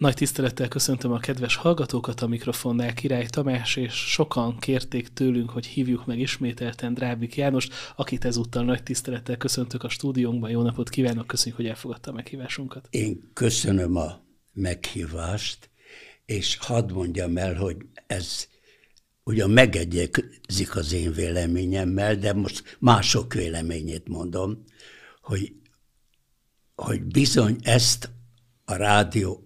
Nagy tisztelettel köszöntöm a kedves hallgatókat a mikrofonnál, Király Tamás, és sokan kérték tőlünk, hogy hívjuk meg ismételten Drábik János, akit ezúttal nagy tisztelettel köszöntök a stúdiónkban. Jó napot kívánok, köszönjük, hogy elfogadta a meghívásunkat. Én köszönöm a meghívást, és hadd mondjam el, hogy ez ugyan megegyezik az én véleményemmel, de most mások véleményét mondom, hogy, hogy bizony ezt a rádió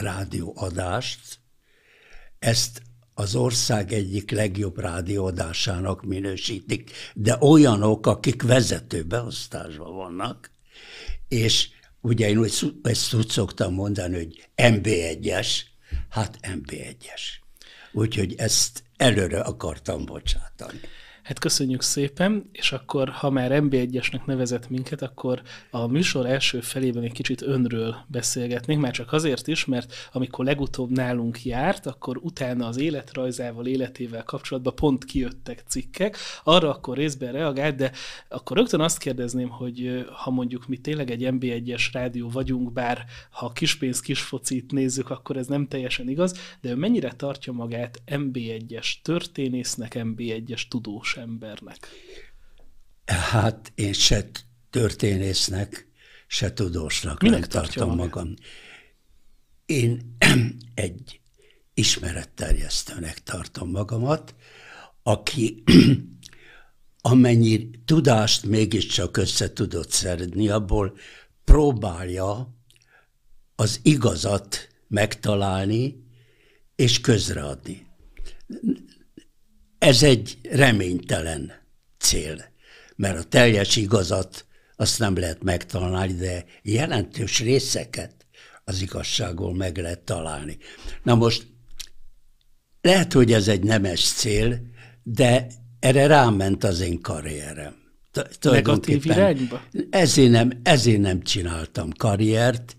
rádióadást, ezt az ország egyik legjobb rádióadásának minősítik, de olyanok, akik vezető beosztásban vannak, és ugye én úgy, ezt úgy szoktam mondani, hogy MB1-es, hát MB1-es. Úgyhogy ezt előre akartam bocsátani. Hát köszönjük szépen, és akkor, ha már MB1-esnek nevezett minket, akkor a műsor első felében egy kicsit önről beszélgetnénk, már csak azért is, mert amikor legutóbb nálunk járt, akkor utána az életrajzával, életével kapcsolatban pont kijöttek cikkek, arra akkor részben reagált, de akkor rögtön azt kérdezném, hogy ha mondjuk mi tényleg egy MB1-es rádió vagyunk, bár ha kispénz kisfocit nézzük, akkor ez nem teljesen igaz, de ő mennyire tartja magát MB1-es történésznek, MB1-es tudós embernek? Hát én se történésznek, se tudósnak Minek tartom magam. Én egy ismeretterjesztőnek tartom magamat, aki amennyi tudást mégiscsak össze tudott szedni, abból próbálja az igazat megtalálni és közreadni. Ez egy reménytelen cél, mert a teljes igazat azt nem lehet megtalálni, de jelentős részeket az igazságból meg lehet találni. Na most lehet, hogy ez egy nemes cél, de erre ráment az én karrierem. Negatív irányba? Ezért nem, ezért nem csináltam karriert,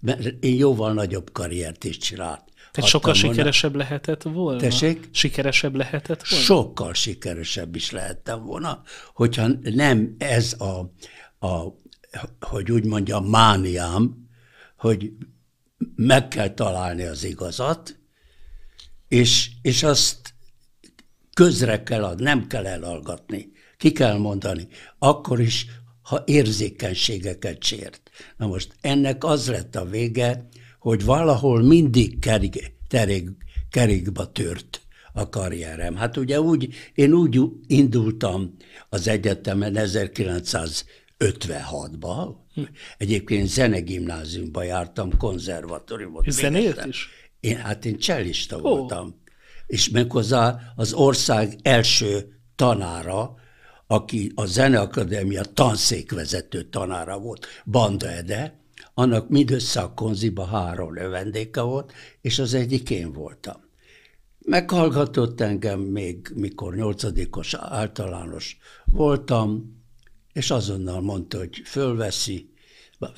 mert én jóval nagyobb karriert is csinált. Tehát sokkal volna. sikeresebb lehetett volna? Tessék? Sikeresebb lehetett volna? Sokkal sikeresebb is lehettem volna, hogyha nem ez a, a hogy úgy a mániám, hogy meg kell találni az igazat, és, és azt közre kell adni, nem kell elhallgatni. Ki kell mondani. Akkor is, ha érzékenységeket sért. Na most ennek az lett a vége, hogy valahol mindig kerik, terék, kerékba tört a karrierem. Hát ugye úgy, én úgy indultam az egyetemen 1956-ba, hm. egyébként zenegimnáziumba jártam, konzervatóriumot. Zenélt is? Én, hát én cselista oh. voltam, és méghozzá az ország első tanára, aki a Zeneakadémia tanszékvezető tanára volt, Banda Ede, annak mindössze a konziba három növendéke volt, és az egyik én voltam. Meghallgatott engem még, mikor nyolcadikos általános voltam, és azonnal mondta, hogy fölveszi,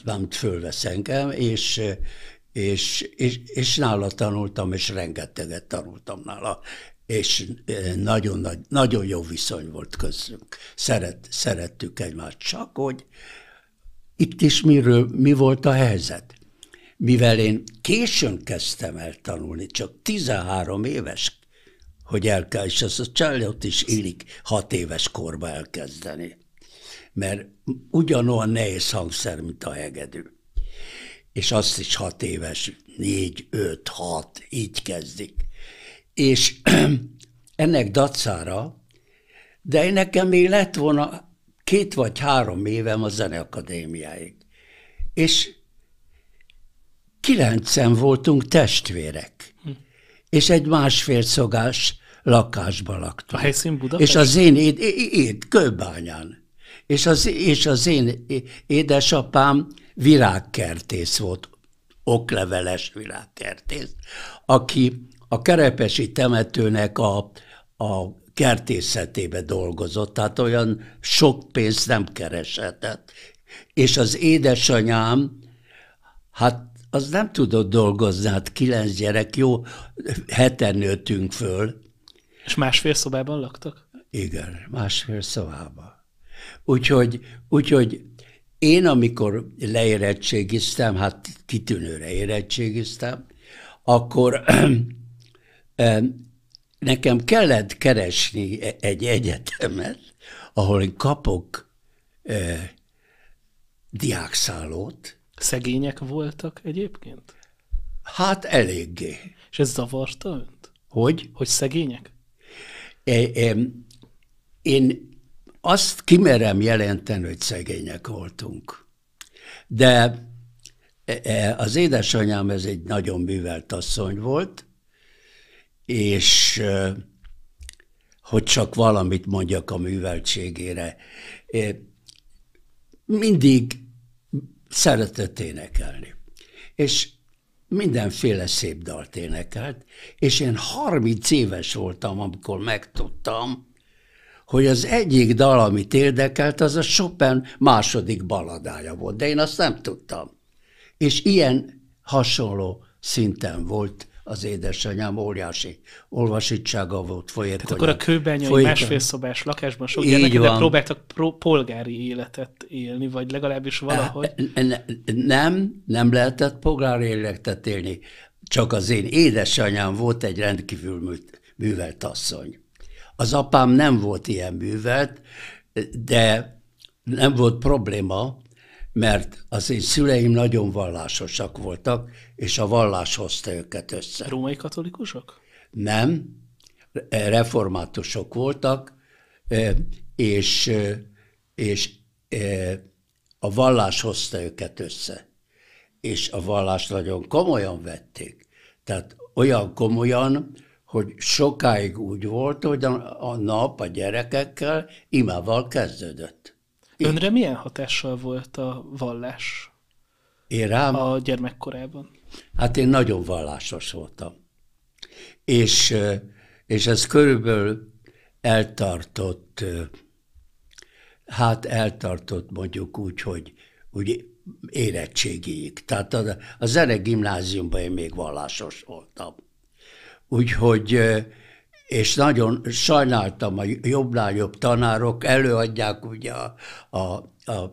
nem fölvesz engem, és, és, és, és nála tanultam, és rengeteget tanultam nála, és e, nagyon, nagy, nagyon jó viszony volt közünk. Szeret, szerettük egymást, csak hogy itt is miről, mi volt a helyzet? Mivel én későn kezdtem el tanulni, csak 13 éves, hogy el kell, és ezt a csalját is illik 6 éves korba elkezdeni. Mert ugyanolyan nehéz hangszer, mint a hegedű. És azt is 6 éves, 4, 5, 6, így kezdik. És ennek dacára, de nekem még lett volna két vagy három évem a Zeneakadémiáig. És kilencen voltunk testvérek, és egy másfél szogás lakásban laktunk. A helyszín Budapest? És az én, éd, éd, kőbányán. És az, és az én édesapám virágkertész volt, okleveles virágkertész, aki a kerepesi temetőnek a, a kertészetébe dolgozott, tehát olyan sok pénzt nem keresett, És az édesanyám, hát az nem tudott dolgozni, hát kilenc gyerek, jó, heten nőttünk föl. És másfél szobában laktak? Igen, másfél szobában. Úgyhogy, úgyhogy én, amikor leérettségiztem, hát kitűnőre érettségiztem, akkor nekem kellett keresni egy egyetemet, ahol én kapok eh, diákszállót. Szegények voltak egyébként? Hát eléggé. És ez zavarta önt? Hogy? Hogy szegények? É, e, én, e, én azt kimerem jelenteni, hogy szegények voltunk. De e, az édesanyám ez egy nagyon művelt asszony volt, és és hogy csak valamit mondjak a műveltségére. Mindig szeretett énekelni. És mindenféle szép dalt énekelt, és én 30 éves voltam, amikor megtudtam, hogy az egyik dal, amit érdekelt, az a Chopin második baladája volt, de én azt nem tudtam. És ilyen hasonló szinten volt az édesanyám óriási olvasítsága volt folyékony. Tehát akkor a kőbenyai másfél másfélszobás lakásban sok gyermek, de próbáltak pro- polgári életet élni, vagy legalábbis eh, valahogy. Eh, nem, nem lehetett polgári életet élni. Csak az én édesanyám volt egy rendkívül művelt asszony. Az apám nem volt ilyen művelt, de nem volt probléma, mert az én szüleim nagyon vallásosak voltak, és a vallás hozta őket össze. Római katolikusok? Nem, eh, reformátusok voltak, eh, és, eh, és a vallás hozta őket össze. És a vallást nagyon komolyan vették. Tehát olyan komolyan, hogy sokáig úgy volt, hogy a, a nap a gyerekekkel imával kezdődött. Én... Önre milyen hatással volt a vallás? Én rám? A gyermekkorában. Hát én nagyon vallásos voltam. És, és ez körülbelül eltartott, hát eltartott mondjuk úgy, hogy úgy érettségig. Tehát a, a zene gimnáziumban én még vallásos voltam. Úgyhogy és nagyon sajnáltam a jobbnál jobb tanárok, előadják ugye a, a, a,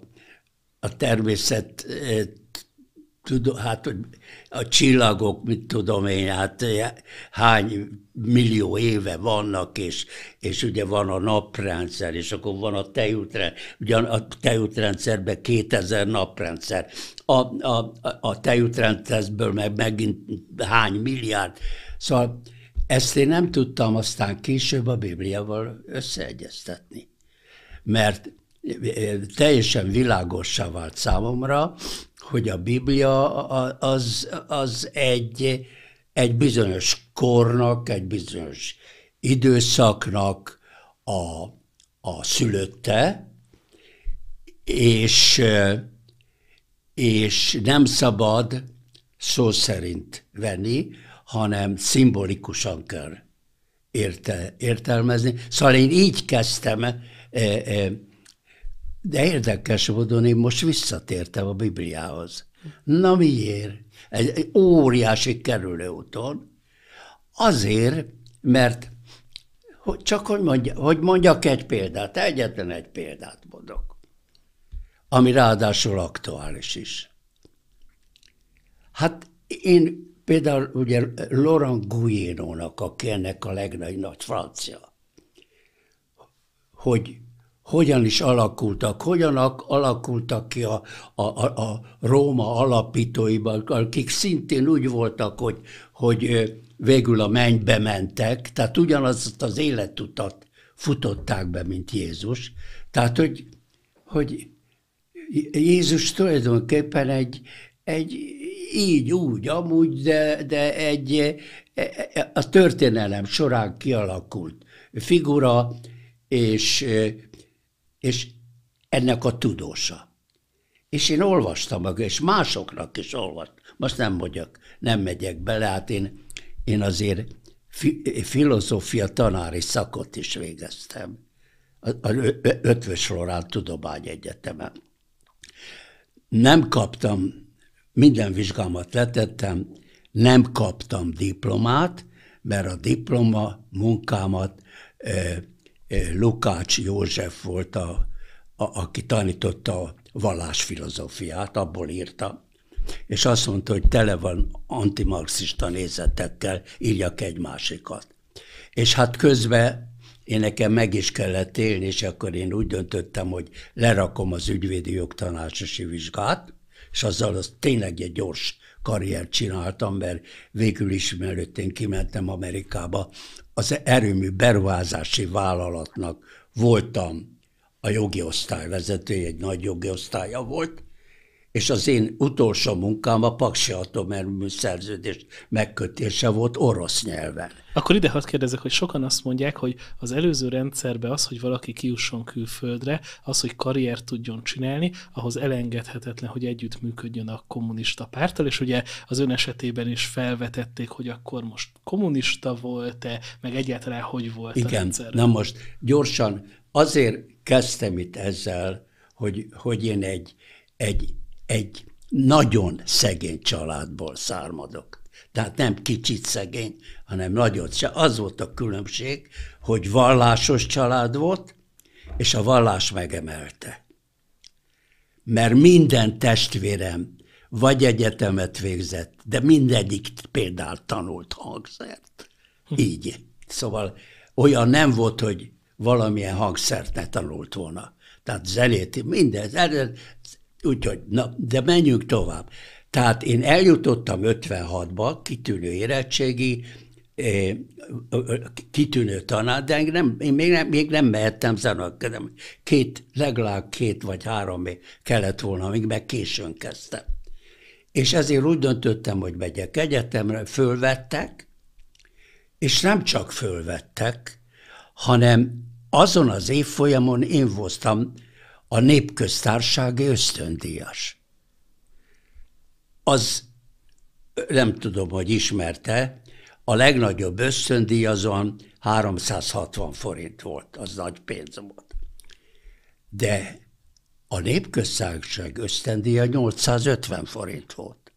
a természet e, tudom, hát a csillagok, mit tudom én, hát e, hány millió éve vannak, és, és ugye van a naprendszer, és akkor van a tejútrendszer, ugyan a tejútrendszerben 2000 naprendszer. A, a, a tejútrendszerből meg megint hány milliárd. Szóval ezt én nem tudtam aztán később a Bibliával összeegyeztetni, mert eh, eh, teljesen világossá vált számomra, hogy a Biblia az, az egy, egy bizonyos kornak, egy bizonyos időszaknak a, a szülötte, és, eh, és nem szabad szó szerint venni, hanem szimbolikusan kell érte, értelmezni. Szóval én így kezdtem, e, e, de érdekes módon én most visszatértem a Bibliához. Na miért? Egy, egy óriási kerülőúton. Azért, mert hogy csak hogy, mondja, hogy mondjak egy példát, egyetlen egy példát mondok, ami ráadásul aktuális is. Hát én Például ugye Laurent Guillénónak, aki ennek a legnagy nagy francia, hogy hogyan is alakultak, hogyan alakultak ki a, a, a, a Róma alapítóiban, akik szintén úgy voltak, hogy, hogy végül a mennybe mentek, tehát ugyanazt az életutat futották be, mint Jézus. Tehát, hogy, hogy Jézus tulajdonképpen egy, egy így, úgy, amúgy, de, de egy e, e, e, a történelem során kialakult figura, és, és ennek a tudósa. És én olvastam meg, és másoknak is olvastam. Most nem mondjak, nem megyek bele, hát én, én azért fi, filozófia tanári szakot is végeztem. Az Ötvös tudomány egyetemen Nem kaptam minden vizsgámat letettem, nem kaptam diplomát, mert a diploma munkámat Lukács József volt, a, a, aki tanította a vallásfilozófiát, abból írta. És azt mondta, hogy tele van antimarxista nézetekkel, írjak egy másikat. És hát közben én nekem meg is kellett élni, és akkor én úgy döntöttem, hogy lerakom az ügyvédi jogtanácsosi vizsgát, és azzal az tényleg egy gyors karriert csináltam, mert végül is, mielőtt én kimentem Amerikába, az erőmű beruházási vállalatnak voltam a jogi osztály vezetője, egy nagy jogi osztálya volt, és az én utolsó munkám a Paksi Atomerőmű szerződés megkötése volt orosz nyelven. Akkor ide hadd kérdezek, hogy sokan azt mondják, hogy az előző rendszerben az, hogy valaki kiusson külföldre, az, hogy karriert tudjon csinálni, ahhoz elengedhetetlen, hogy együtt működjön a kommunista pártal, és ugye az ön esetében is felvetették, hogy akkor most kommunista volt-e, meg egyáltalán hogy volt Igen, a rendszer. na most gyorsan azért kezdtem itt ezzel, hogy, hogy én egy, egy egy nagyon szegény családból származok. Tehát nem kicsit szegény, hanem nagyot se. Az volt a különbség, hogy vallásos család volt, és a vallás megemelte. Mert minden testvérem vagy egyetemet végzett, de mindegyik például tanult hangszert. Így. Szóval olyan nem volt, hogy valamilyen hangszert ne tanult volna. Tehát zenét, minden, Úgyhogy, na, de menjünk tovább. Tehát én eljutottam 56-ba, kitűnő érettségi, eh, kitűnő tanár, de nem, én még nem, még nem mehettem zenekedem. Két, legalább két vagy három még kellett volna, amíg meg későn kezdtem. És ezért úgy döntöttem, hogy megyek egyetemre, fölvettek, és nem csak fölvettek, hanem azon az évfolyamon én voltam a népköztársági ösztöndíjas. Az, nem tudom, hogy ismerte, a legnagyobb ösztöndíj azon 360 forint volt, az nagy pénz volt. De a népköztársaság ösztöndíja 850 forint volt.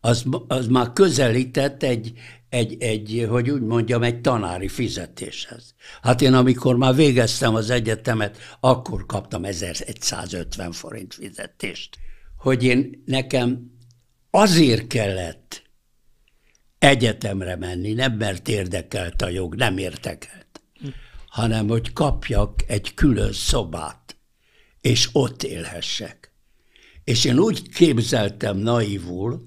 Az, az már közelített egy egy, egy, hogy úgy mondjam, egy tanári fizetéshez. Hát én amikor már végeztem az egyetemet, akkor kaptam 1150 forint fizetést. Hogy én nekem azért kellett egyetemre menni, nem mert érdekelt a jog, nem érdekelt, hanem hogy kapjak egy külön szobát, és ott élhessek. És én úgy képzeltem naivul,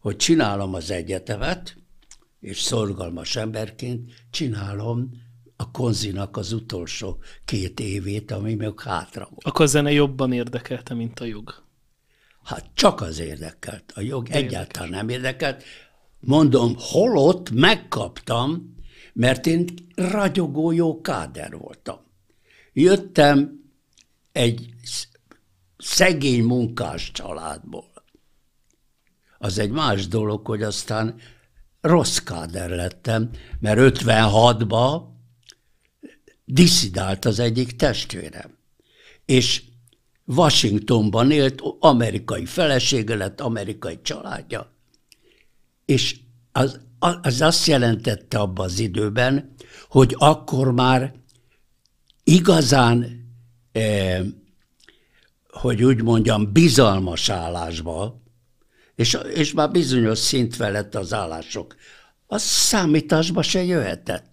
hogy csinálom az egyetemet, és szorgalmas emberként csinálom a konzinak az utolsó két évét, ami még hátra volt. Akkor a zene jobban érdekelte, mint a jog? Hát csak az érdekelt. A jog De egyáltalán érdekes. nem érdekelt. Mondom, holott megkaptam, mert én ragyogó jó káder voltam. Jöttem egy szegény munkás családból. Az egy más dolog, hogy aztán rossz káder lettem, mert 56-ba diszidált az egyik testvérem. És Washingtonban élt, amerikai felesége lett, amerikai családja. És az, az azt jelentette abban az időben, hogy akkor már igazán, eh, hogy úgy mondjam, bizalmas állásban és, és már bizonyos szint felett az állások. Az számításba se jöhetett.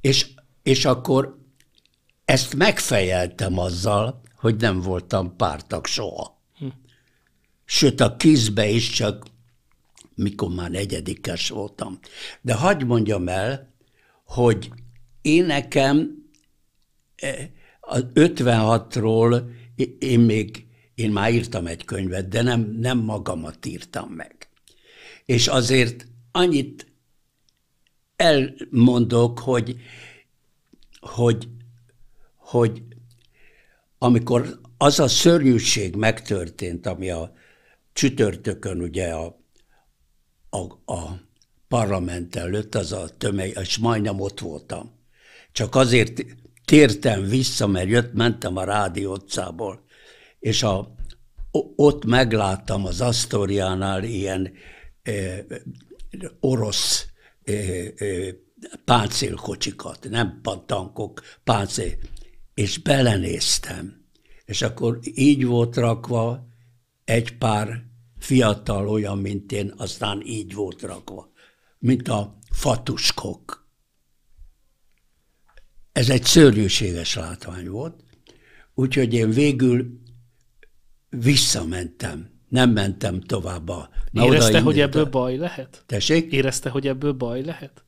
És, és akkor ezt megfejeltem azzal, hogy nem voltam pártak soha. Hm. Sőt, a kizbe is csak, mikor már negyedikes voltam. De hagyd mondjam el, hogy én nekem eh, az 56-ról én még én már írtam egy könyvet, de nem, nem magamat írtam meg. És azért annyit elmondok, hogy, hogy, hogy amikor az a szörnyűség megtörtént, ami a csütörtökön ugye a, a, a parlament előtt, az a tömeg, és majdnem ott voltam. Csak azért tértem vissza, mert jött, mentem a rádió utcából, és a, ott megláttam az Asztoriánál ilyen eh, orosz eh, eh, páncélkocsikat, nem tankok, páncél, és belenéztem. És akkor így volt rakva egy pár fiatal olyan, mint én, aztán így volt rakva, mint a fatuskok. Ez egy szörnyűséges látvány volt, úgyhogy én végül visszamentem. Nem mentem tovább. A, Érezte, hogy ebből baj lehet? Tessék? Érezte, hogy ebből baj lehet?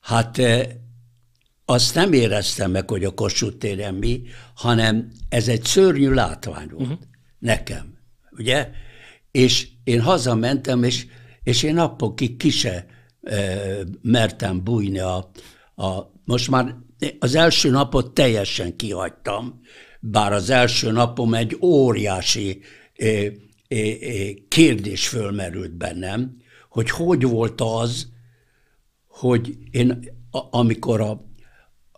Hát eh, azt nem éreztem meg, hogy a Kossuth téren mi, hanem ez egy szörnyű látvány volt uh-huh. nekem, ugye? És én hazamentem, és, és én napokig kise e, eh, mertem bújni a, a... Most már az első napot teljesen kihagytam, bár az első napom egy óriási é, é, é, kérdés fölmerült bennem, hogy hogy volt az, hogy én a, amikor a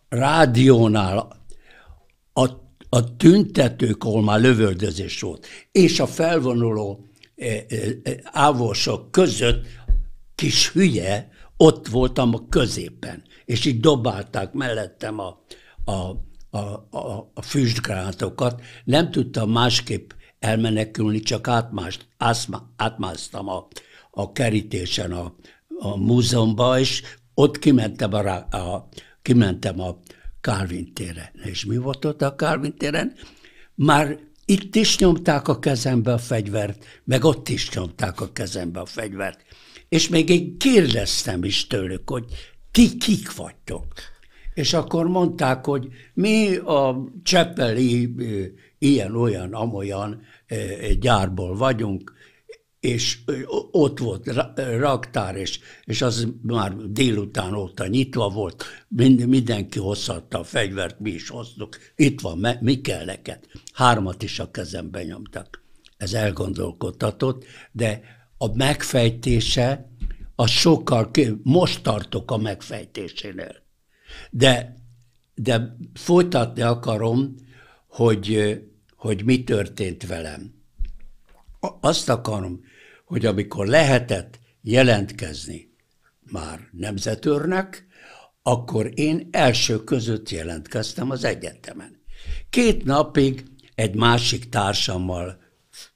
rádiónál a, a tüntetők, ahol már lövöldözés volt, és a felvonuló ávósok között kis hülye, ott voltam a középen, és így dobálták mellettem a, a, a, a, a füstgránátokat, nem tudtam másképp elmenekülni, csak átmást, átmá, átmásztam a, a kerítésen a, a múzeumba, és ott kimentem a, a, kimentem a Calvin téren. És mi volt ott a Calvin téren? Már itt is nyomták a kezembe a fegyvert, meg ott is nyomták a kezembe a fegyvert. És még én kérdeztem is tőlük, hogy ti kik vagytok. És akkor mondták, hogy mi a cseppeli ilyen-olyan, amolyan gyárból vagyunk, és ott volt raktár, és, és az már délután óta nyitva volt, Mind, mindenki hozhatta a fegyvert, mi is hoztuk, itt van, me, mi kell neked. Hármat is a kezembe nyomtak. Ez elgondolkodtatott, de a megfejtése, a sokkal, most tartok a megfejtésénél. De, de folytatni akarom, hogy, hogy mi történt velem. Azt akarom, hogy amikor lehetett jelentkezni már nemzetőrnek, akkor én első között jelentkeztem az egyetemen. Két napig egy másik társammal,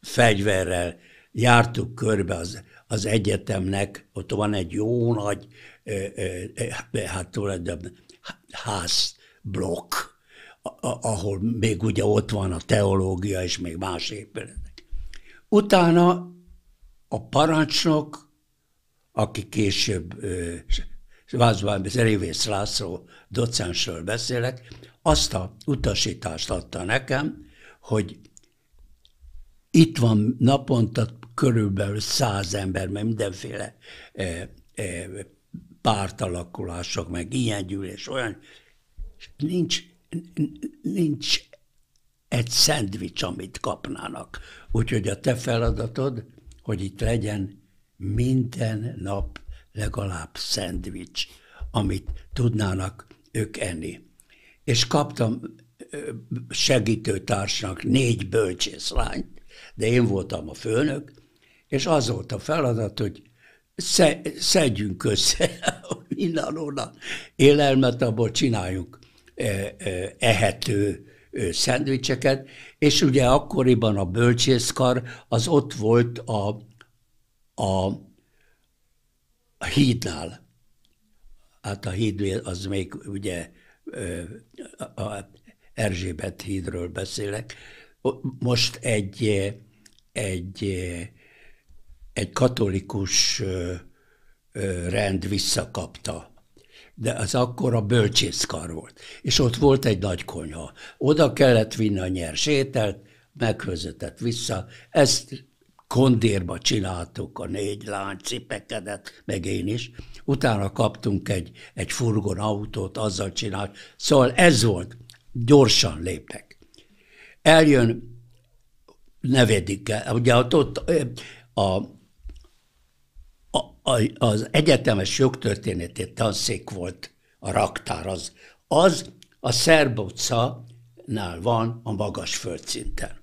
fegyverrel jártuk körbe az, az egyetemnek, ott van egy jó nagy, hát tulajdonképpen ház blokk, ahol még ugye ott van a teológia és még más épületek. Utána a parancsnok, aki később Vázban Révész László docensről beszélek, azt a utasítást adta nekem, hogy itt van naponta körülbelül száz ember, mert mindenféle pártalakulások, meg ilyen gyűlés, olyan, nincs, nincs egy szendvics, amit kapnának. Úgyhogy a te feladatod, hogy itt legyen minden nap legalább szendvics, amit tudnának ők enni. És kaptam segítőtársnak négy bölcsészlányt, de én voltam a főnök, és az volt a feladat, hogy szedjünk össze innen-onnan élelmet, abból csináljunk e, e, ehető szendvicseket, és ugye akkoriban a bölcsészkar az ott volt a, a, a hídnál. Hát a híd az még ugye a Erzsébet hídről beszélek. Most egy, egy egy katolikus rend visszakapta. De az akkor a bölcsészkar volt. És ott volt egy nagy konyha. Oda kellett vinni a nyers ételt, meghözetett vissza. Ezt kondérba csináltuk a négy lány, cipekedet, meg én is. Utána kaptunk egy, egy furgon autót, azzal csinált. Szóval ez volt. Gyorsan lépek. Eljön nevedik el, ugye ott, ott a az egyetemes jogtörténeti tanszék volt a raktár, az, az a Szerb utcánál van a magas földszinten.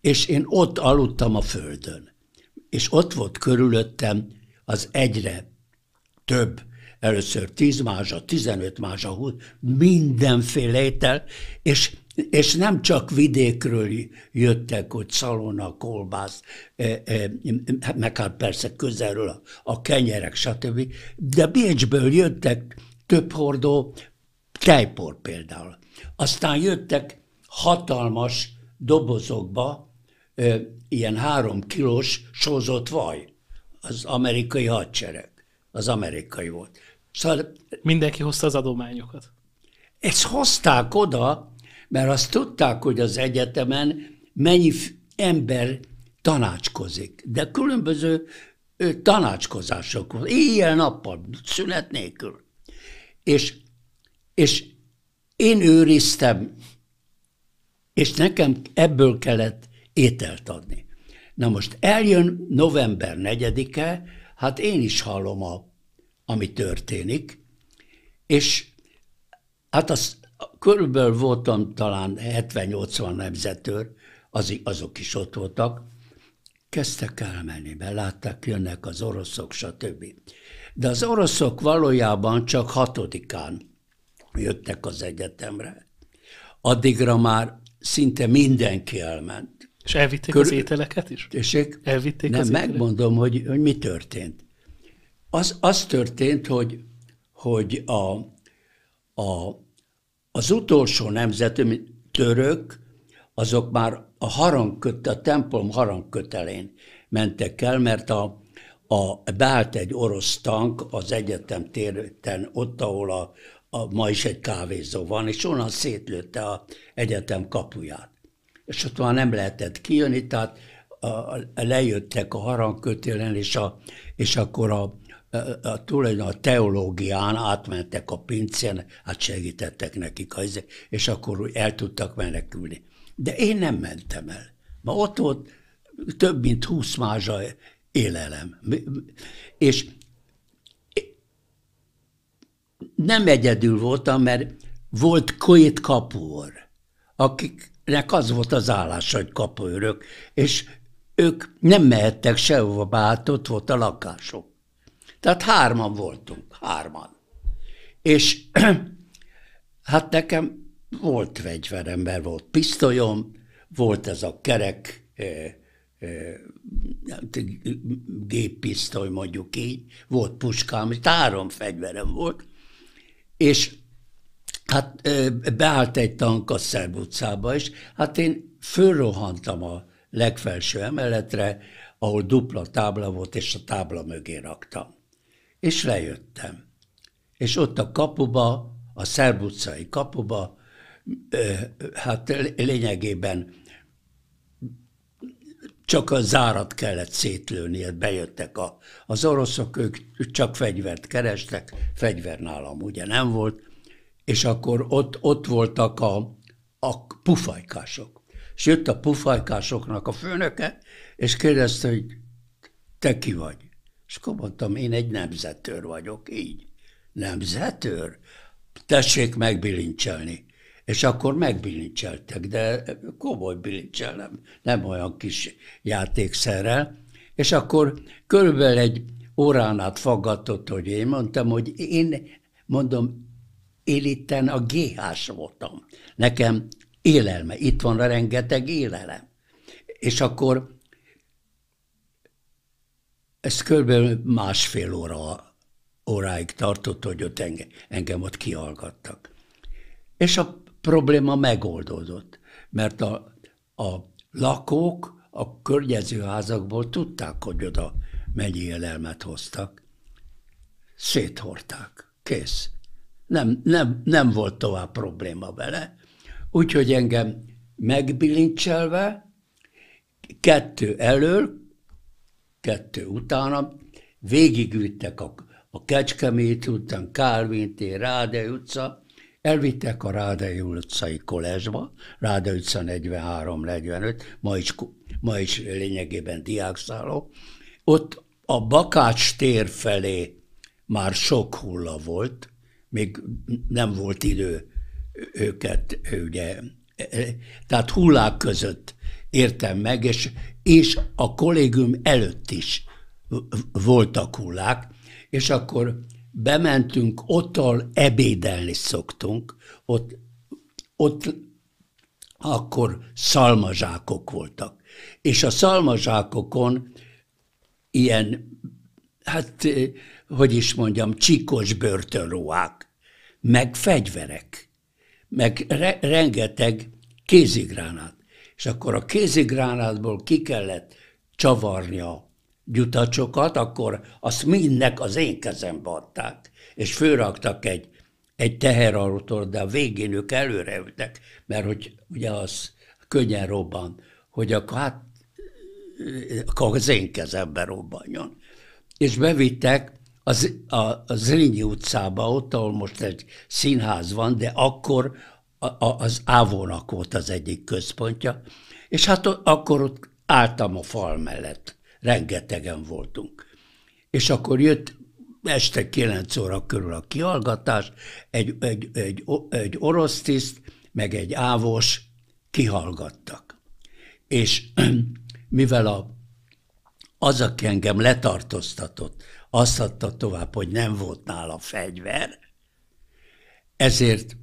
És én ott aludtam a földön. És ott volt körülöttem az egyre több, először 10 mázsa, 15 mázsa, mindenféle étel, és és nem csak vidékről jöttek, hogy szalona, kolbász, e, e, meg hát persze közelről a, a kenyerek, stb. De Bécsből jöttek több hordó tejpor például. Aztán jöttek hatalmas dobozokba e, ilyen három kilós sózott vaj, az amerikai hadsereg, az amerikai volt. Szóval, Mindenki hozta az adományokat. Ezt hozták oda, mert azt tudták, hogy az egyetemen mennyi ember tanácskozik, de különböző tanácskozások, éjjel-nappal, szünet nélkül. És, és én őriztem, és nekem ebből kellett ételt adni. Na most eljön november 4-e, hát én is hallom, a, ami történik, és hát az körülbelül voltam talán 70-80 nemzetőr, az, azok is ott voltak, kezdtek elmenni, mert látták, jönnek az oroszok, stb. De az oroszok valójában csak hatodikán jöttek az egyetemre. Addigra már szinte mindenki elment. És elvitték Körül... az ételeket is? ég... Elvitték Nem, az megmondom, ételek? hogy, hogy mi történt. Az, az történt, hogy, hogy a, a az utolsó nemzet török, azok már a harangköt, a templom harangkötelén mentek el, mert a, a, beállt egy orosz tank az egyetem téren, ott, ahol a, a, ma is egy kávézó van, és onnan szétlőtte a egyetem kapuját. És ott már nem lehetett kijönni, tehát a, a, lejöttek a harangkötélen, és, a, és akkor a, a, a, a teológián átmentek a pincén, hát segítettek nekik, az, izé, és akkor el tudtak menekülni. De én nem mentem el. Ma ott volt több mint húsz mázsa élelem. És nem egyedül voltam, mert volt két kapuor, akiknek az volt az állás, hogy kapuőrök, és ők nem mehettek sehova, bár ott volt a lakások. Tehát hárman voltunk, hárman. És hát nekem volt fegyverem, mert volt pisztolyom, volt ez a kerek eh, eh, géppisztoly, mondjuk így, volt puskám, és három fegyverem volt, és hát eh, beállt egy tank a Szerb utcába, és hát én fölrohantam a legfelső emeletre, ahol dupla tábla volt, és a tábla mögé raktam és lejöttem. És ott a kapuba, a Szerb utcai kapuba, hát lényegében csak a zárat kellett szétlőni, hát bejöttek a, az oroszok, ők csak fegyvert kerestek, fegyver nálam ugye nem volt, és akkor ott, ott voltak a, a pufajkások. És jött a pufajkásoknak a főnöke, és kérdezte, hogy te ki vagy? És akkor mondtam, én egy nemzetőr vagyok, így. Nemzetőr? Tessék megbilincselni. És akkor megbilincseltek, de komoly bilincsel, nem, nem olyan kis játékszerrel. És akkor körülbelül egy órán át faggatott, hogy én mondtam, hogy én, mondom, én itten a gh voltam. Nekem élelme, itt van rengeteg élelem. És akkor ez körülbelül másfél óra, óráig tartott, hogy ott engem, engem ott kialgattak. És a probléma megoldódott, mert a, a lakók a környező házakból tudták, hogy oda mennyi élelmet hoztak. Széthorták. Kész. Nem, nem, nem volt tovább probléma vele. Úgyhogy engem megbilincselve, kettő elől, kettő utána, végigvittek a, a Kecskemét után, Kálvin tér, Ráde utca, elvittek a Ráde utcai kolezsba, Ráde utca 43-45, ma is, ma is lényegében diákszálló, ott a Bakács tér felé már sok hulla volt, még nem volt idő őket, ugye, e, e, tehát hullák között értem meg, és, és a kollégium előtt is voltak hullák, és akkor bementünk, ottal ebédelni szoktunk, ott, ott akkor szalmazsákok voltak. És a szalmazsákokon ilyen, hát, eh, hogy is mondjam, csikos börtönruhák, meg fegyverek, meg re- rengeteg kézigránát és akkor a kézigránátból ki kellett csavarni a gyutacsokat, akkor azt mindnek az én kezembe adták, és főraktak egy, egy teherautót, de a végén ők előreültek, mert hogy ugye az könnyen robban, hogy akkor hát akkor az én kezembe robbanjon. És bevittek az, a, a Zrínyi utcába, ott, ahol most egy színház van, de akkor a, az Ávónak volt az egyik központja, és hát akkor ott álltam a fal mellett, rengetegen voltunk. És akkor jött este 9 óra körül a kihallgatás, egy, egy, egy, egy orosz tiszt, meg egy ávós kihallgattak. És mivel a, az, aki engem letartóztatott, azt adta tovább, hogy nem volt nála fegyver, ezért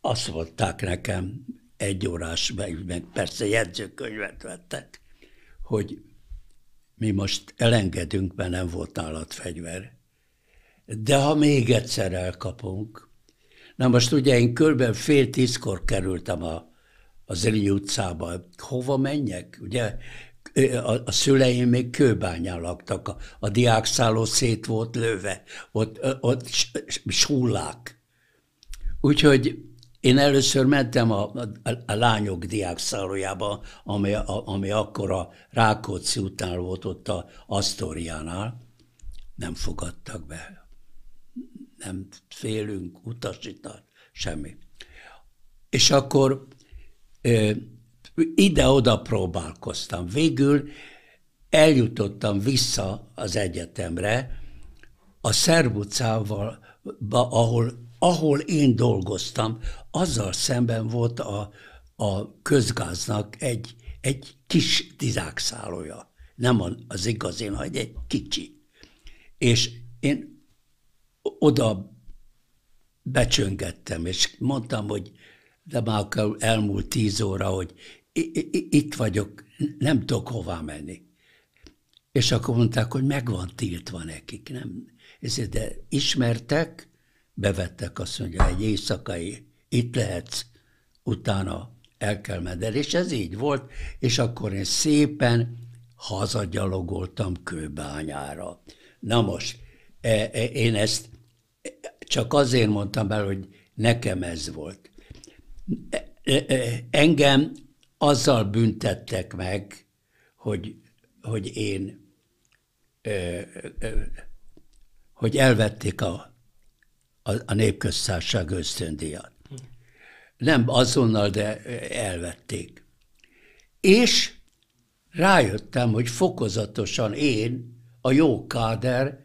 azt mondták nekem, egy órás, meg persze jegyzőkönyvet vettek, hogy mi most elengedünk, mert nem volt nálad fegyver. De ha még egyszer elkapunk, na most ugye én körben fél tízkor kerültem a, az Eli utcába, hova menjek? Ugye a, a szüleim még kőbányán laktak, a, a diákszálló szét volt lőve, ott, ott, ott sullák. Úgyhogy én először mentem a, a, a lányok diákszálójába, ami, a, ami akkor a Rákóczi után volt ott a Asztoriánál. Nem fogadtak be. Nem félünk, utasítás, semmi. És akkor ö, ide-oda próbálkoztam. Végül eljutottam vissza az egyetemre, a Szerb utcával, ahol ahol én dolgoztam, azzal szemben volt a, a közgáznak egy, egy kis dizákszálója. Nem az igazi nagy, egy kicsi. És én oda becsöngettem, és mondtam, hogy de már elmúlt tíz óra, hogy itt vagyok, nem tudok hová menni. És akkor mondták, hogy meg van tiltva nekik, nem? de ismertek, bevettek, azt mondja, egy éjszakai, itt lehetsz, utána el kell menned. És ez így volt, és akkor én szépen hazagyalogoltam kőbányára. Na most, e, e, én ezt csak azért mondtam el, hogy nekem ez volt. E, engem azzal büntettek meg, hogy, hogy én, hogy elvették a a, a népköztársaság ösztöndíjat. Nem azonnal, de elvették. És rájöttem, hogy fokozatosan én, a jó káder,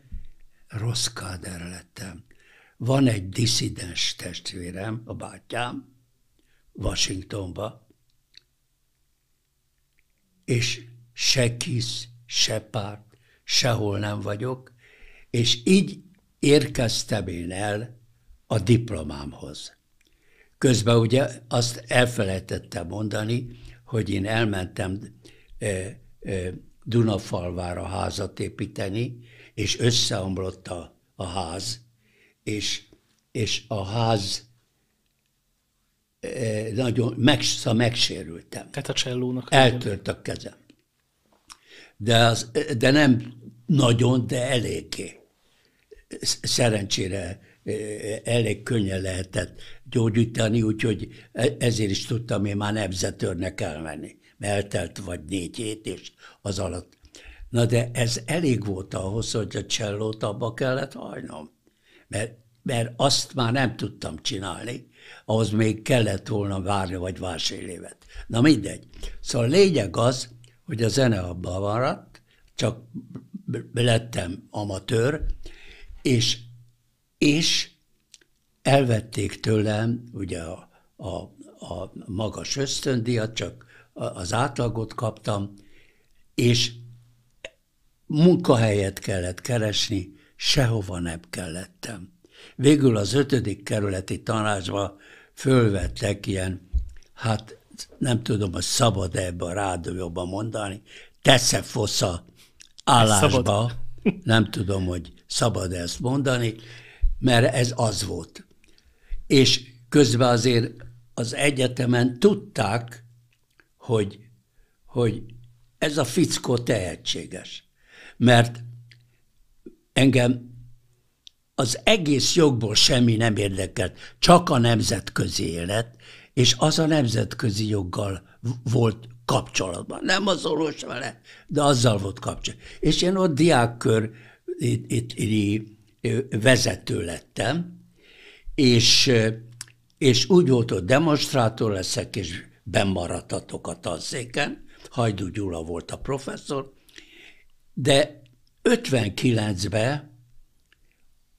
rossz káder lettem. Van egy diszidens testvérem, a bátyám, Washingtonba, és se kisz, se párt, sehol nem vagyok, és így érkeztem én el a diplomámhoz. Közben ugye azt elfelejtettem mondani, hogy én elmentem e, e, Dunafalvára házat építeni, és összeomlott a, a ház, és, és a ház e, nagyon meg, szóval megsérültem. Tehát a csellónak. Eltört a kezem. De, az, de nem nagyon, de eléggé szerencsére elég könnyen lehetett gyógyítani, úgyhogy e-, ezért is tudtam én már nebzetörnek elmenni. Eltelt vagy négy hét, és az alatt. Na de ez elég volt ahhoz, hogy a csellót abba kellett hajnom, Mert, mert azt már nem tudtam csinálni, ahhoz még kellett volna várni, vagy másfél évet. Na mindegy. Szóval a lényeg az, hogy a zene abba maradt, csak lettem amatőr, és, és elvették tőlem ugye a, a, a magas ösztöndíjat, csak az átlagot kaptam, és munkahelyet kellett keresni, sehova nem kellettem. Végül az ötödik kerületi tanácsba fölvettek ilyen, hát nem tudom, hogy szabad -e ebbe a rádióban mondani, tesze fosza állásba, nem tudom, hogy szabad ezt mondani, mert ez az volt. És közben azért az egyetemen tudták, hogy, hogy ez a fickó tehetséges. Mert engem az egész jogból semmi nem érdekelt, csak a nemzetközi élet, és az a nemzetközi joggal volt kapcsolatban. Nem az orvos vele, de azzal volt kapcsolat. És én ott diákkör vezető lettem, és, és úgy volt, hogy demonstrátor leszek, és bemaradtatok a tanszéken. Hajdú Gyula volt a professzor, de 59-ben,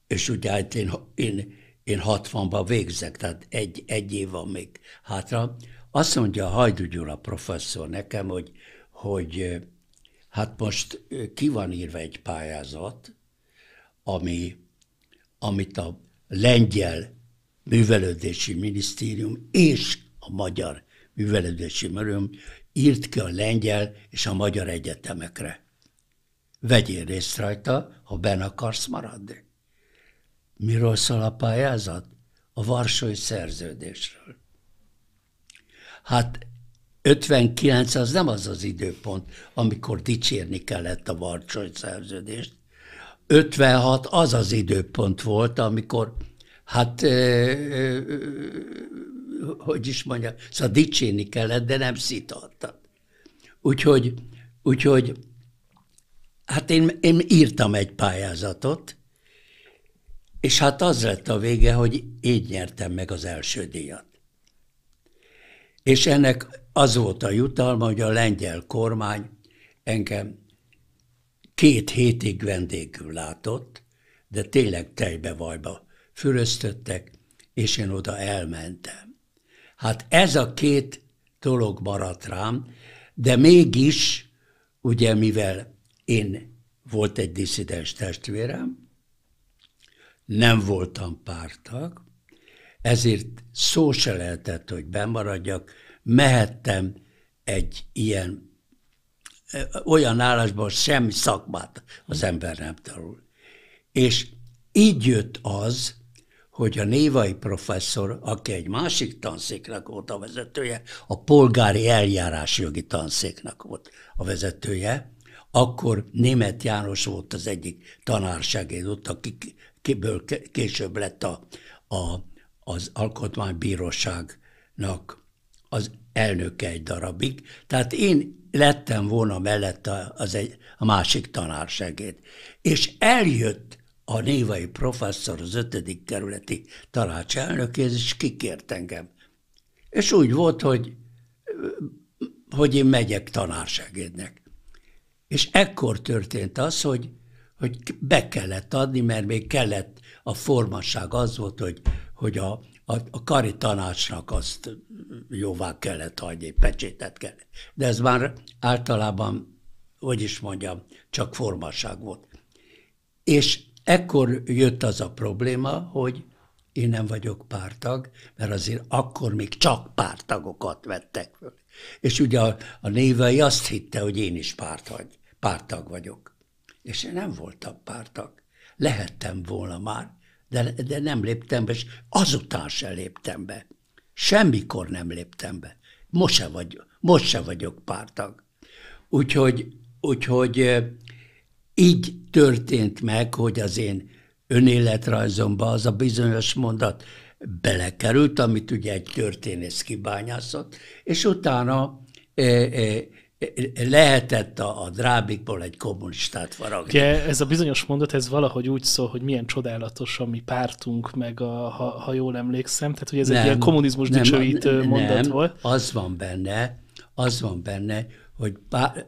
és ugye hát én, én, én 60-ban végzek, tehát egy, egy év van még hátra, azt mondja a Hajdú Gyula professzor nekem, hogy, hogy Hát most ki van írva egy pályázat, ami, amit a lengyel művelődési minisztérium és a magyar művelődési Minisztérium írt ki a lengyel és a magyar egyetemekre. Vegyél részt rajta, ha ben akarsz maradni. Miről szól a pályázat? A Varsói Szerződésről. Hát 59 az nem az az időpont, amikor dicsérni kellett a Varcsony szerződést. 56 az az időpont volt, amikor, hát, ö, ö, hogy is mondja, szóval dicsérni kellett, de nem szitaltak. Úgyhogy, úgyhogy hát én, én írtam egy pályázatot, és hát az lett a vége, hogy így nyertem meg az első díjat. És ennek az volt a jutalma, hogy a lengyel kormány engem két hétig vendégül látott, de tényleg tejbe vajba fülöztöttek, és én oda elmentem. Hát ez a két dolog maradt rám, de mégis, ugye mivel én volt egy diszidens testvérem, nem voltam pártag, ezért szó se lehetett, hogy bemaradjak, mehettem egy ilyen olyan állásban semmi szakmát az ember nem tanul. És így jött az, hogy a névai professzor, aki egy másik tanszéknak volt a vezetője, a polgári eljárásjogi tanszéknak volt a vezetője, akkor német János volt az egyik tanársegéd ott, aki később lett a, a, az alkotmánybíróságnak az elnöke egy darabig, tehát én lettem volna mellette az egy, a másik tanársegéd. És eljött a névai professzor az ötödik kerületi tanács elnökéhez, és kikért engem. És úgy volt, hogy, hogy én megyek tanársegédnek. És ekkor történt az, hogy, hogy be kellett adni, mert még kellett, a formasság az volt, hogy, hogy a a, a kari tanácsnak azt jóvá kellett hagyni, pecsétet kellett. De ez már általában, hogy is mondjam, csak formaság volt. És ekkor jött az a probléma, hogy én nem vagyok pártag, mert azért akkor még csak pártagokat vettek föl. És ugye a, a névei azt hitte, hogy én is párt vagy, pártag vagyok. És én nem voltam pártag. Lehettem volna már, de, de nem léptem be, és azután sem léptem be. Semmikor nem léptem be. Most se, vagy, most se vagyok pártag. Úgyhogy, úgyhogy így történt meg, hogy az én önéletrajzomba az a bizonyos mondat belekerült, amit ugye egy történész kibányászott, és utána lehetett a, a drábikból egy kommunistát faragni. Ugye ez a bizonyos mondat, ez valahogy úgy szól, hogy milyen csodálatos a mi pártunk, meg a, ha, ha jól emlékszem, tehát hogy ez nem, egy ilyen kommunizmus nem, dicsőítő nem, mondat nem, volt. az van benne, az van benne, hogy pár,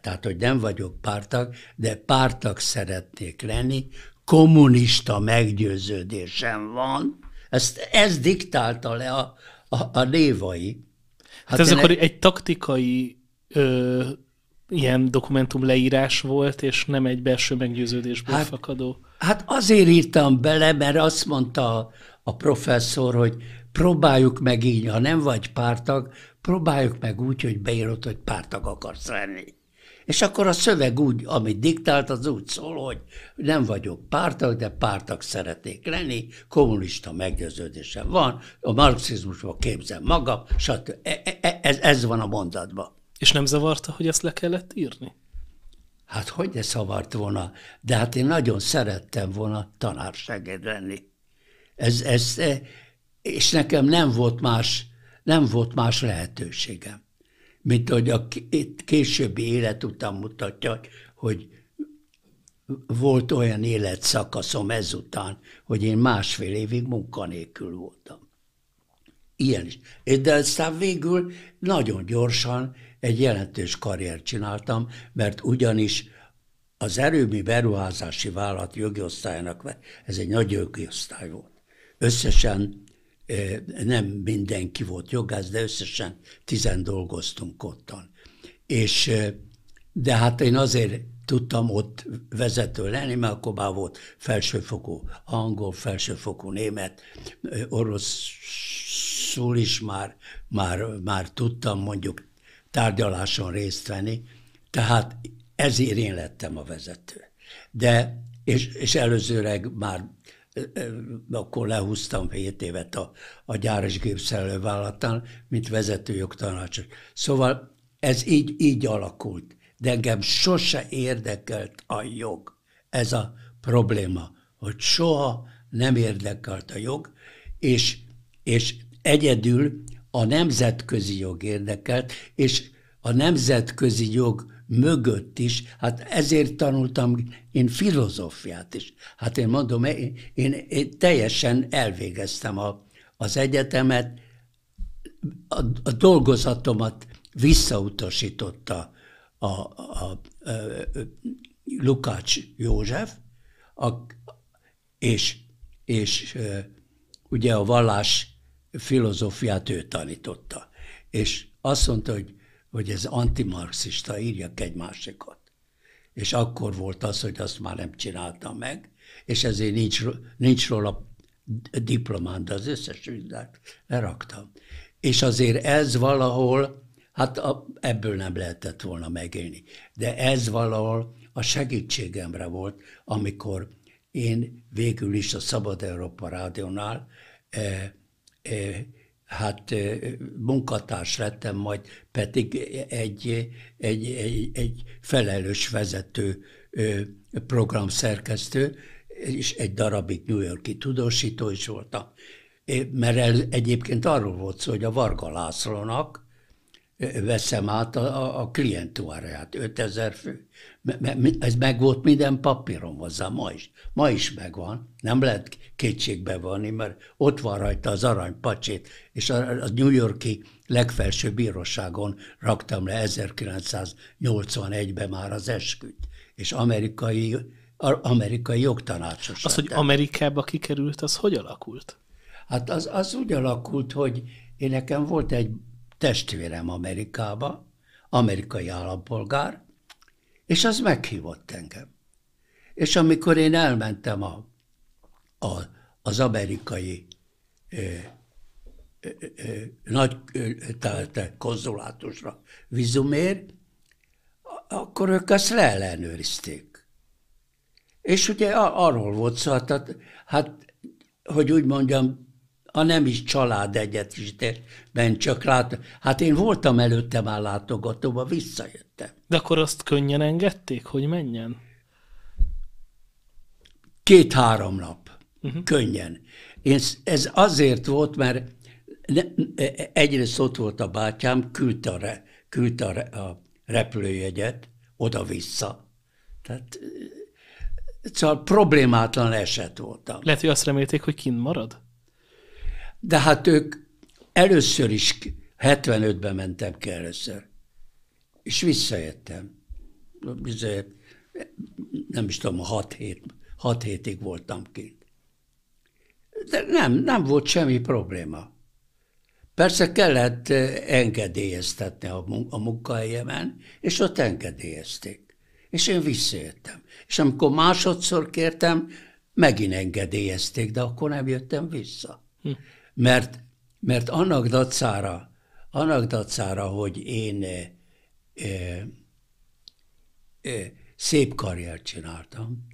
tehát, hogy nem vagyok pártag, de pártag szeretnék lenni, kommunista meggyőződésem van, ezt ez diktálta le a, a, a névai. Hát, hát ez ennek... akkor e- egy taktikai ö, ilyen dokumentum leírás volt, és nem egy belső meggyőződésből hát, fakadó. Hát azért írtam bele, mert azt mondta a, a professzor, hogy próbáljuk meg így, ha nem vagy pártag, próbáljuk meg úgy, hogy beírod, hogy pártag akarsz lenni. És akkor a szöveg úgy, amit diktált, az úgy szól, hogy nem vagyok pártag, de pártag szeretnék lenni, kommunista meggyőződésem van, a marxizmusba képzem magam, stb. E, e, e, ez, ez van a mondatban. És nem zavarta, hogy ezt le kellett írni? Hát hogy ne szavart volna, de hát én nagyon szerettem volna tanársegéd lenni. Ez, ez, e, és nekem nem volt más, nem volt más lehetőségem, mint hogy a későbbi élet után mutatja, hogy volt olyan életszakaszom ezután, hogy én másfél évig munkanélkül voltam. Ilyen is. De aztán végül nagyon gyorsan egy jelentős karriert csináltam, mert ugyanis az erőmi beruházási vállalat jogi osztályának, ez egy nagy jogi osztály volt. Összesen nem mindenki volt jogász, de összesen tizen dolgoztunk ottan. És, de hát én azért tudtam ott vezető lenni, mert akkor már volt felsőfokú angol, felsőfokú német, oroszul is már, már, már tudtam mondjuk tárgyaláson részt venni, tehát ezért én lettem a vezető. De, és, és előzőleg már akkor lehúztam 7 évet a, a gyáros gépszerelővállalatán, mint vezető jogtanácsos. Szóval ez így, így alakult. De engem sose érdekelt a jog. Ez a probléma, hogy soha nem érdekelt a jog, és, és egyedül a nemzetközi jog érdekelt, és a nemzetközi jog mögött is, hát ezért tanultam én filozófiát is. Hát én mondom, én, én, én teljesen elvégeztem a, az egyetemet, a, a dolgozatomat visszautasította a, a, a, a Lukács József, a, és, és ugye a vallás filozófiát ő tanította. És azt mondta, hogy, hogy ez antimarxista, írjak egy másikat. És akkor volt az, hogy azt már nem csinálta meg, és ezért nincs, nincs róla diplomán, de az összes ügylet leraktam. És azért ez valahol, hát a, ebből nem lehetett volna megélni, de ez valahol a segítségemre volt, amikor én végül is a Szabad Európa Rádiónál eh, hát munkatárs lettem, majd pedig egy, egy, egy, egy felelős vezető programszerkesztő, és egy darabig New Yorki tudósító is voltam. Mert el, egyébként arról volt szó, hogy a Varga Lászlónak veszem át a, a, a klientúráját, 5000 fő. Ez megvolt minden papíron hozzá, ma is. Ma is megvan, nem lehet kétségbe vanni, mert ott van rajta az aranypacsét, és a, a New Yorki legfelső bíróságon raktam le 1981-ben már az esküt, és amerikai, amerikai jogtanácsos. Az, hogy Amerikába kikerült, az hogy alakult? Hát az, az úgy alakult, hogy én nekem volt egy testvérem Amerikába, amerikai állampolgár, és az meghívott engem. És amikor én elmentem a, a, az amerikai ö, ö, ö, nagy ö, tehát konzulátusra vizumért, akkor ők ezt leellenőrizték. És ugye arról volt szó, hát, hát hogy úgy mondjam, ha nem is család egyet, egyetésben csak lát. Hát én voltam előtte már látogatóban, visszajöttem. De akkor azt könnyen engedték, hogy menjen? Két-három nap. Uh-huh. Könnyen. Én, ez azért volt, mert ne, e- e- egyrészt ott volt a bátyám, küldte a, re, küldte a, re, a repülőjegyet oda-vissza. Tehát e- Szóval problémátlan eset voltam. Lehet, hogy azt remélték, hogy kint marad? De hát ők először is 75-ben mentem ki először. És visszajöttem. Nem is tudom, 6 hét, hétig voltam kint. De nem, nem volt semmi probléma. Persze kellett eh, engedélyeztetni a munkahelyemen, és ott engedélyezték. És én visszajöttem. És amikor másodszor kértem, megint engedélyezték, de akkor nem jöttem vissza. Hm mert, mert annak dacára, annak dacára, hogy én e, e, szép karriert csináltam,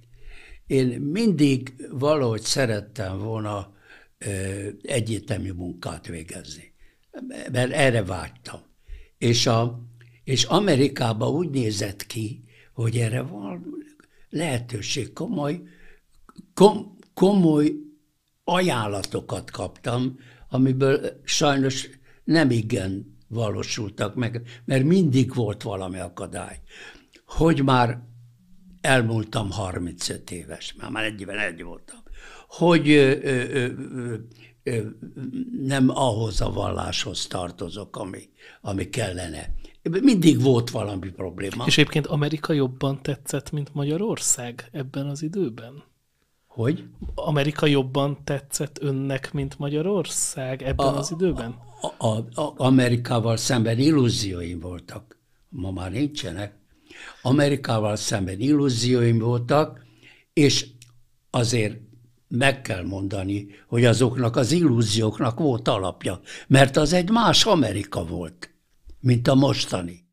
én mindig valahogy szerettem volna e, egyetemi munkát végezni, mert erre vágytam. És, a, és Amerikában úgy nézett ki, hogy erre van lehetőség, komoly, kom, komoly ajánlatokat kaptam, amiből sajnos nem igen valósultak meg, mert mindig volt valami akadály. Hogy már elmúltam 35 éves, már már 41 voltam, hogy ö, ö, ö, ö, nem ahhoz a valláshoz tartozok, ami, ami kellene. Mindig volt valami probléma. És egyébként Amerika jobban tetszett, mint Magyarország ebben az időben? Hogy? Amerika jobban tetszett önnek, mint Magyarország ebben a, az időben? A, a, a, Amerikával szemben illúzióim voltak. Ma már nincsenek. Amerikával szemben illúzióim voltak, és azért meg kell mondani, hogy azoknak az illúzióknak volt alapja, mert az egy más Amerika volt, mint a mostani.